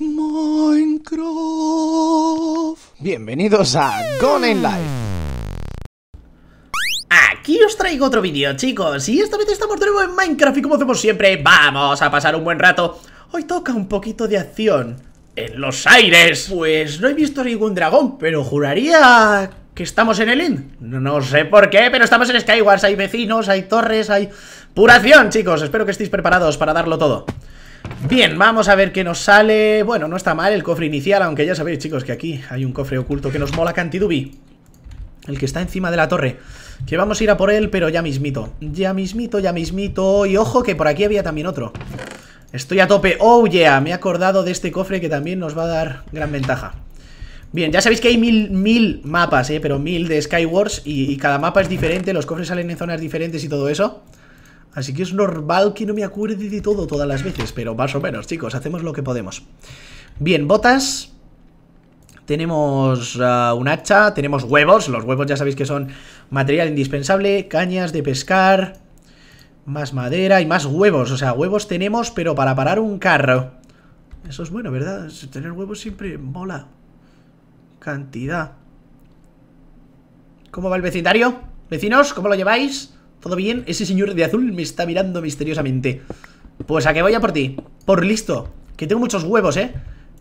Minecraft. Bienvenidos a Gone in Life. Aquí os traigo otro vídeo, chicos, y esta vez estamos de nuevo en Minecraft y como hacemos siempre, vamos a pasar un buen rato. Hoy toca un poquito de acción en los aires. Pues no he visto ningún dragón, pero juraría que estamos en el IN. No sé por qué, pero estamos en Skywars, hay vecinos, hay torres, hay... Puración, chicos, espero que estéis preparados para darlo todo. Bien, vamos a ver qué nos sale. Bueno, no está mal el cofre inicial, aunque ya sabéis, chicos, que aquí hay un cofre oculto que nos mola Cantidubi. El que está encima de la torre. Que vamos a ir a por él, pero ya mismito. Ya mismito, ya mismito. Y ojo que por aquí había también otro. Estoy a tope. Oh, yeah. Me he acordado de este cofre que también nos va a dar gran ventaja. Bien, ya sabéis que hay mil, mil mapas, ¿eh? Pero mil de Skywars y cada mapa es diferente. Los cofres salen en zonas diferentes y todo eso. Así que es normal que no me acuerde de todo todas las veces, pero más o menos, chicos, hacemos lo que podemos. Bien, botas. Tenemos ah, un hacha, tenemos huevos. Los huevos ya sabéis que son material indispensable. Cañas de pescar, más madera y más huevos. O sea, huevos tenemos, pero para parar un carro. Eso es bueno, ¿verdad? Tener huevos siempre mola. Cantidad. ¿Cómo va el vecindario? ¿Vecinos? ¿Cómo lo lleváis? ¿Todo bien? Ese señor de azul me está mirando misteriosamente Pues a que vaya por ti Por listo Que tengo muchos huevos, ¿eh?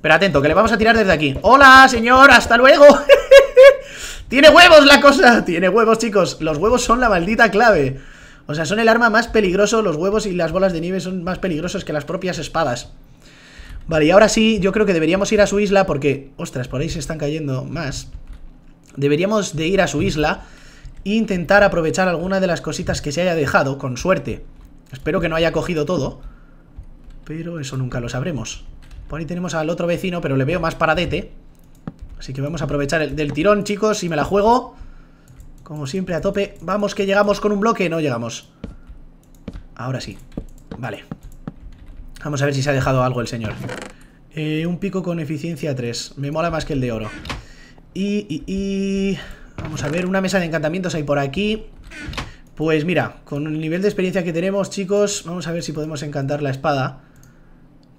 Pero atento, que le vamos a tirar desde aquí ¡Hola, señor! ¡Hasta luego! ¡Tiene huevos la cosa! ¡Tiene huevos, chicos! Los huevos son la maldita clave O sea, son el arma más peligroso Los huevos y las bolas de nieve son más peligrosos que las propias espadas Vale, y ahora sí, yo creo que deberíamos ir a su isla porque... Ostras, por ahí se están cayendo más Deberíamos de ir a su isla intentar aprovechar alguna de las cositas que se haya dejado, con suerte. Espero que no haya cogido todo, pero eso nunca lo sabremos. Por ahí tenemos al otro vecino, pero le veo más paradete. Así que vamos a aprovechar el del tirón, chicos, y me la juego. Como siempre, a tope. Vamos, que llegamos con un bloque. No llegamos. Ahora sí. Vale. Vamos a ver si se ha dejado algo el señor. Eh, un pico con eficiencia 3. Me mola más que el de oro. Y, y... Vamos a ver, una mesa de encantamientos hay por aquí. Pues mira, con el nivel de experiencia que tenemos, chicos, vamos a ver si podemos encantar la espada.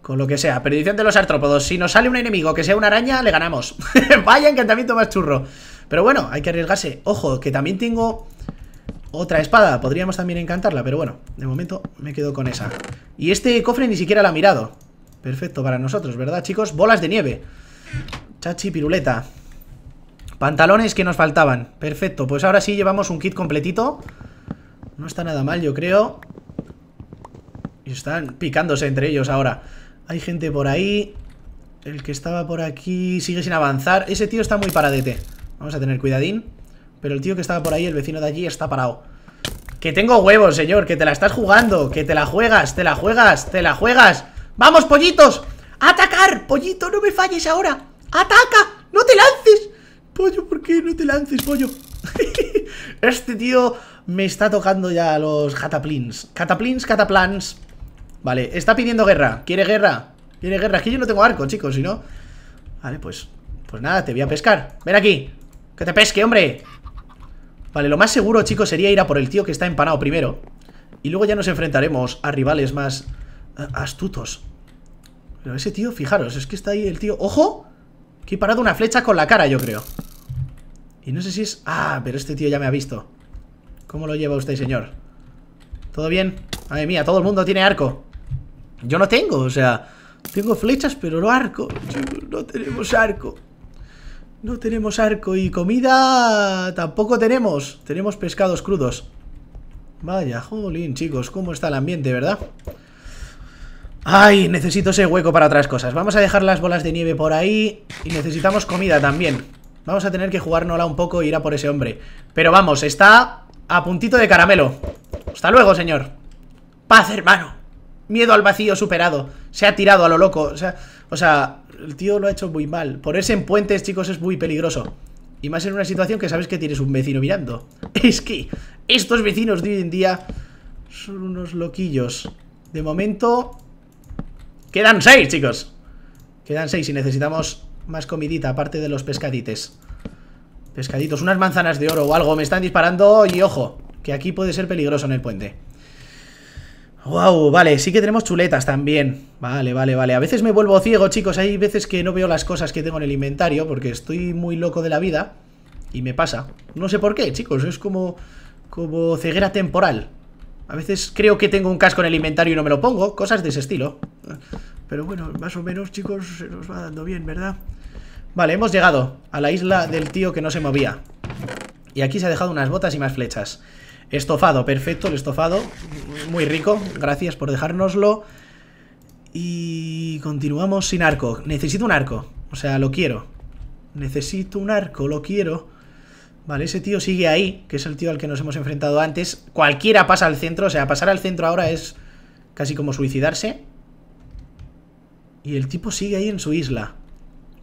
Con lo que sea, perdición de los artrópodos. Si nos sale un enemigo que sea una araña, le ganamos. Vaya encantamiento más churro. Pero bueno, hay que arriesgarse. Ojo, que también tengo otra espada. Podríamos también encantarla, pero bueno, de momento me quedo con esa. Y este cofre ni siquiera la ha mirado. Perfecto para nosotros, ¿verdad, chicos? Bolas de nieve. Chachi piruleta. Pantalones que nos faltaban. Perfecto, pues ahora sí llevamos un kit completito. No está nada mal, yo creo. Y están picándose entre ellos ahora. Hay gente por ahí. El que estaba por aquí sigue sin avanzar. Ese tío está muy paradete. Vamos a tener cuidadín. Pero el tío que estaba por ahí, el vecino de allí, está parado. Que tengo huevos, señor, que te la estás jugando Que te la juegas, te la juegas, te la juegas ¡Vamos, pollitos! ¡Atacar! Pollito, no me falles ahora ¡Ataca! ¡No te lances! Pollo, ¿por qué no te lances, pollo? este tío me está tocando ya los cataplins. Cataplins, cataplans. Vale, está pidiendo guerra. ¿Quiere guerra? ¿Quiere guerra? Aquí yo no tengo arco, chicos, si no... Vale, pues... Pues nada, te voy a pescar. Ven aquí. Que te pesque, hombre. Vale, lo más seguro, chicos, sería ir a por el tío que está empanado primero. Y luego ya nos enfrentaremos a rivales más eh, astutos. Pero ese tío, fijaros, es que está ahí el tío... ¡Ojo! Que he parado una flecha con la cara, yo creo. Y no sé si es... Ah, pero este tío ya me ha visto. ¿Cómo lo lleva usted, señor? ¿Todo bien? Madre mía, todo el mundo tiene arco. Yo no tengo, o sea... Tengo flechas, pero no arco. No tenemos arco. No tenemos arco y comida tampoco tenemos. Tenemos pescados crudos. Vaya, jolín, chicos, cómo está el ambiente, ¿verdad? Ay, necesito ese hueco para otras cosas. Vamos a dejar las bolas de nieve por ahí y necesitamos comida también. Vamos a tener que jugárnosla un poco e ir a por ese hombre. Pero vamos, está a puntito de caramelo. Hasta luego, señor. Paz, hermano. Miedo al vacío superado. Se ha tirado a lo loco. O sea, o sea, el tío lo ha hecho muy mal. Ponerse en puentes, chicos, es muy peligroso. Y más en una situación que sabes que tienes un vecino mirando. Es que estos vecinos de hoy en día son unos loquillos. De momento... Quedan seis, chicos. Quedan seis y necesitamos más comidita, aparte de los pescaditos Pescaditos, unas manzanas de oro o algo. Me están disparando y ojo, que aquí puede ser peligroso en el puente. Wow, vale, sí que tenemos chuletas también Vale, vale, vale, a veces me vuelvo ciego, chicos Hay veces que no veo las cosas que tengo en el inventario Porque estoy muy loco de la vida Y me pasa, no sé por qué, chicos Es como, como ceguera temporal A veces creo que tengo un casco en el inventario y no me lo pongo Cosas de ese estilo pero bueno, más o menos, chicos, se nos va dando bien, ¿verdad? Vale, hemos llegado a la isla del tío que no se movía. Y aquí se ha dejado unas botas y más flechas. Estofado, perfecto, el estofado. Muy rico, gracias por dejárnoslo. Y continuamos sin arco. Necesito un arco, o sea, lo quiero. Necesito un arco, lo quiero. Vale, ese tío sigue ahí, que es el tío al que nos hemos enfrentado antes. Cualquiera pasa al centro, o sea, pasar al centro ahora es casi como suicidarse. Y el tipo sigue ahí en su isla.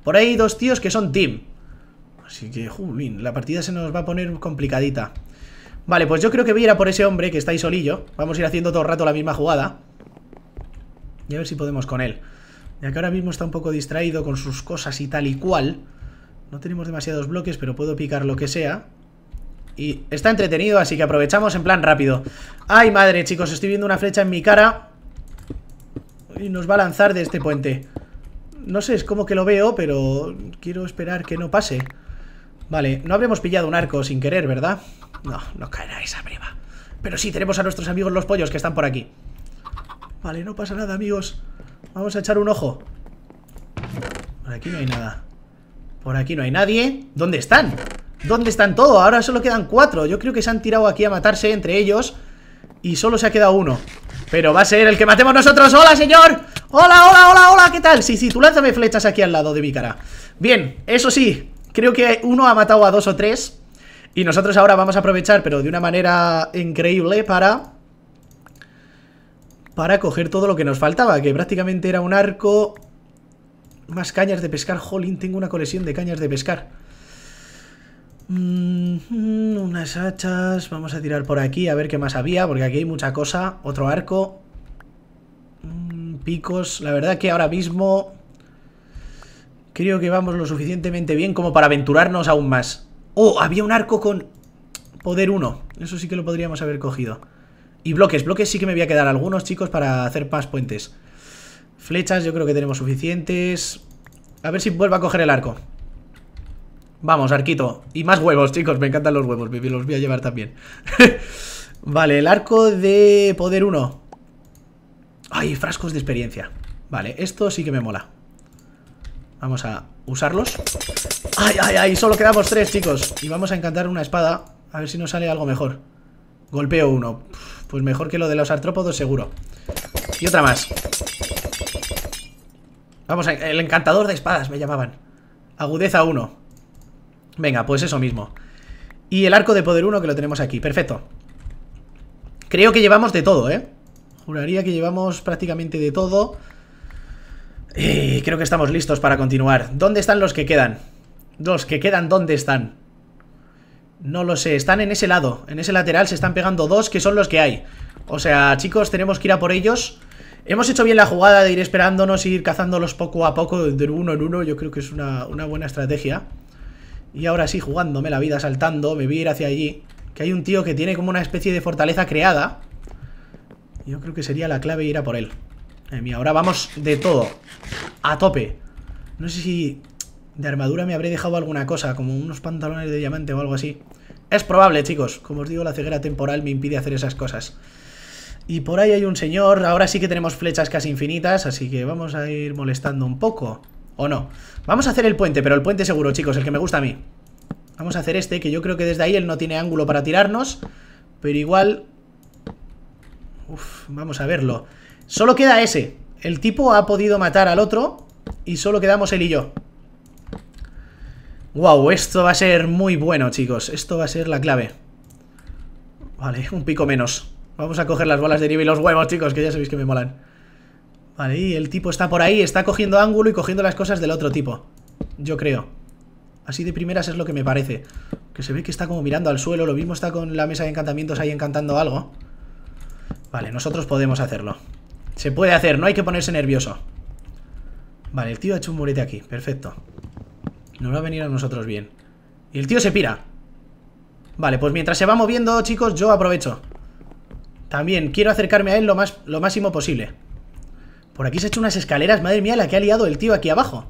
Por ahí hay dos tíos que son team. Así que, jolín, la partida se nos va a poner complicadita. Vale, pues yo creo que voy a ir a por ese hombre que está ahí solillo. Vamos a ir haciendo todo el rato la misma jugada. Y a ver si podemos con él. Ya que ahora mismo está un poco distraído con sus cosas y tal y cual. No tenemos demasiados bloques, pero puedo picar lo que sea. Y está entretenido, así que aprovechamos en plan rápido. ¡Ay, madre, chicos! Estoy viendo una flecha en mi cara. Y nos va a lanzar de este puente. No sé, es como que lo veo, pero quiero esperar que no pase. Vale, no habremos pillado un arco sin querer, ¿verdad? No, no caerá esa breva. Pero sí, tenemos a nuestros amigos los pollos que están por aquí. Vale, no pasa nada, amigos. Vamos a echar un ojo. Por aquí no hay nada. Por aquí no hay nadie. ¿Dónde están? ¿Dónde están todos? Ahora solo quedan cuatro. Yo creo que se han tirado aquí a matarse entre ellos. Y solo se ha quedado uno. Pero va a ser el que matemos nosotros ¡Hola, señor! ¡Hola, hola, hola, hola! ¿Qué tal? Sí, sí, tú lánzame flechas aquí al lado de mi cara Bien, eso sí Creo que uno ha matado a dos o tres Y nosotros ahora vamos a aprovechar Pero de una manera increíble para Para coger todo lo que nos faltaba Que prácticamente era un arco Más cañas de pescar Jolín, tengo una colección de cañas de pescar Mm-hmm, unas hachas. Vamos a tirar por aquí a ver qué más había, porque aquí hay mucha cosa. Otro arco. Mm, picos. La verdad que ahora mismo... Creo que vamos lo suficientemente bien como para aventurarnos aún más. ¡Oh! Había un arco con poder 1. Eso sí que lo podríamos haber cogido. Y bloques. Bloques sí que me voy a quedar algunos, chicos, para hacer más puentes. Flechas yo creo que tenemos suficientes. A ver si vuelvo a coger el arco. Vamos, arquito. Y más huevos, chicos. Me encantan los huevos. los voy a llevar también. vale, el arco de poder 1. Ay, frascos de experiencia. Vale, esto sí que me mola. Vamos a usarlos. ¡Ay, ay, ay! Solo quedamos tres, chicos. Y vamos a encantar una espada. A ver si nos sale algo mejor. Golpeo uno. Pues mejor que lo de los artrópodos, seguro. Y otra más. Vamos, a... el encantador de espadas me llamaban. Agudeza 1. Venga, pues eso mismo. Y el arco de poder 1 que lo tenemos aquí. Perfecto. Creo que llevamos de todo, ¿eh? Juraría que llevamos prácticamente de todo. Y eh, creo que estamos listos para continuar. ¿Dónde están los que quedan? Los que quedan, ¿dónde están? No lo sé. Están en ese lado. En ese lateral se están pegando dos que son los que hay. O sea, chicos, tenemos que ir a por ellos. Hemos hecho bien la jugada de ir esperándonos y ir cazándolos poco a poco de uno en uno. Yo creo que es una buena estrategia. Y ahora sí, jugándome la vida, saltando, me voy a ir hacia allí. Que hay un tío que tiene como una especie de fortaleza creada. Yo creo que sería la clave ir a por él. Ay, ahora vamos de todo. A tope. No sé si de armadura me habré dejado alguna cosa, como unos pantalones de diamante o algo así. Es probable, chicos. Como os digo, la ceguera temporal me impide hacer esas cosas. Y por ahí hay un señor. Ahora sí que tenemos flechas casi infinitas, así que vamos a ir molestando un poco. ¿O no? Vamos a hacer el puente, pero el puente seguro, chicos, el que me gusta a mí. Vamos a hacer este, que yo creo que desde ahí él no tiene ángulo para tirarnos. Pero igual... Uf, vamos a verlo. Solo queda ese. El tipo ha podido matar al otro y solo quedamos él y yo. Wow, esto va a ser muy bueno, chicos. Esto va a ser la clave. Vale, un pico menos. Vamos a coger las bolas de nieve y los huevos, chicos, que ya sabéis que me molan. Vale, y el tipo está por ahí, está cogiendo ángulo y cogiendo las cosas del otro tipo. Yo creo. Así de primeras es lo que me parece. Que se ve que está como mirando al suelo. Lo mismo está con la mesa de encantamientos ahí encantando algo. Vale, nosotros podemos hacerlo. Se puede hacer, no hay que ponerse nervioso. Vale, el tío ha hecho un murete aquí. Perfecto. Nos va a venir a nosotros bien. Y el tío se pira. Vale, pues mientras se va moviendo, chicos, yo aprovecho. También quiero acercarme a él lo, más, lo máximo posible. Por aquí se ha hecho unas escaleras. Madre mía, la que ha liado el tío aquí abajo.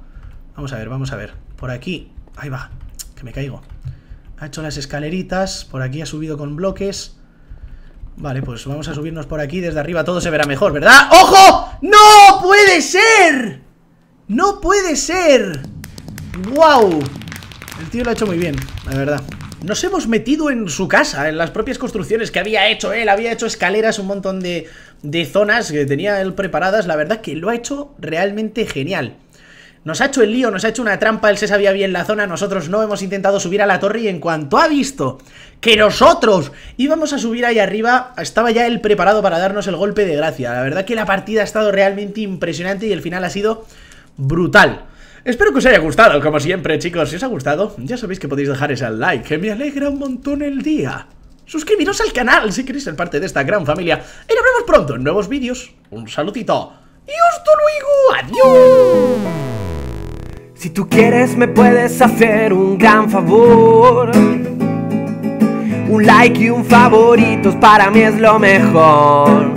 Vamos a ver, vamos a ver. Por aquí. Ahí va. Que me caigo. Ha hecho unas escaleritas. Por aquí ha subido con bloques. Vale, pues vamos a subirnos por aquí. Desde arriba todo se verá mejor, ¿verdad? ¡Ojo! ¡No puede ser! ¡No puede ser! ¡Wow! El tío lo ha hecho muy bien, la verdad. Nos hemos metido en su casa, en las propias construcciones que había hecho él. Había hecho escaleras, un montón de, zonas que tenía él preparadas. La verdad que lo ha hecho realmente genial. Nos ha hecho el lío, nos ha hecho una trampa, él se sabía bien la zona, nosotros no hemos intentado subir a la torre y en cuanto ha visto que nosotros íbamos a subir ahí arriba, estaba ya él preparado para darnos el golpe de gracia. La verdad que la partida ha estado realmente impresionante y el final ha sido brutal. Espero que os haya gustado, como siempre, chicos. Si os ha gustado, ya sabéis que podéis dejar ese like, que me alegra un montón el día. Suscribiros al canal si queréis ser parte de esta gran familia. Y nos vemos pronto en nuevos vídeos. Un saludito. Y hasta luego. Adiós. Si tú quieres me puedes hacer un gran favor. Un like y un favorito para mí es lo mejor.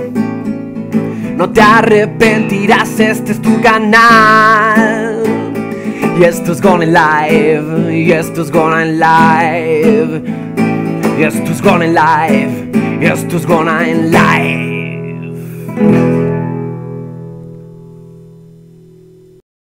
No te arrepentirás, este es tu canal. Yes, Jesteś gone live, jesteś gone live Jesteś gone live, jesteś gone live